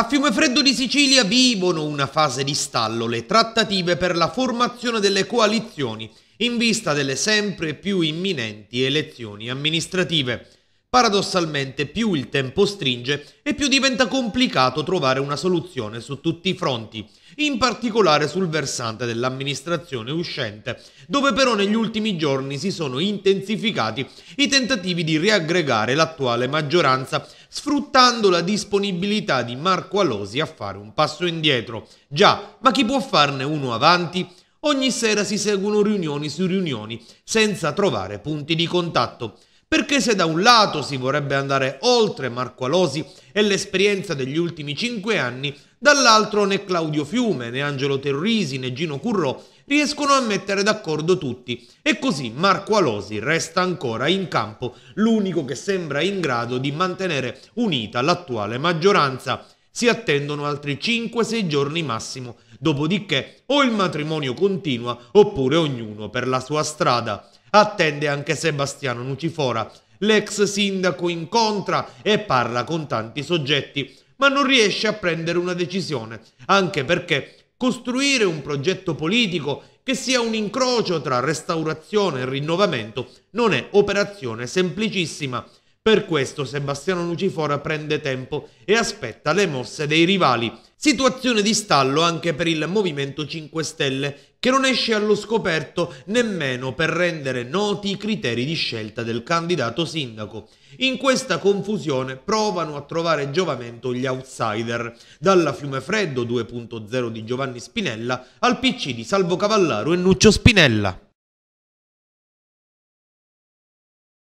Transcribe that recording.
A Fiumefreddo di Sicilia vivono una fase di stallo le trattative per la formazione delle coalizioni in vista delle sempre più imminenti elezioni amministrative. Paradossalmente, più il tempo stringe e più diventa complicato trovare una soluzione su tutti i fronti, in particolare sul versante dell'amministrazione uscente, dove però negli ultimi giorni si sono intensificati i tentativi di riaggregare l'attuale maggioranza, sfruttando la disponibilità di Marco Alosi a fare un passo indietro. Già, ma chi può farne uno avanti? Ogni sera si seguono riunioni su riunioni, senza trovare punti di contatto. Perché se da un lato si vorrebbe andare oltre Marco Alosi e l'esperienza degli ultimi cinque anni, dall'altro né Claudio Fiume, né Angelo Terrisi, né Gino Currò riescono a mettere d'accordo tutti e così Marco Alosi resta ancora in campo, l'unico che sembra in grado di mantenere unita l'attuale maggioranza. Si attendono altri 5-6 giorni massimo, dopodiché o il matrimonio continua oppure ognuno per la sua strada. Attende anche Sebastiano Nucifora. L'ex sindaco incontra e parla con tanti soggetti, ma non riesce a prendere una decisione, anche perché costruire un progetto politico che sia un incrocio tra restaurazione e rinnovamento non è operazione semplicissima per questo Sebastiano Lucifora prende tempo e aspetta le mosse dei rivali. Situazione di stallo anche per il Movimento 5 Stelle, che non esce allo scoperto nemmeno per rendere noti i criteri di scelta del candidato sindaco. In questa confusione provano a trovare giovamento gli outsider, dalla Fiumefreddo 2.0 di Giovanni Spinella al PC di Salvo Cavallaro e Nuccio Spinella.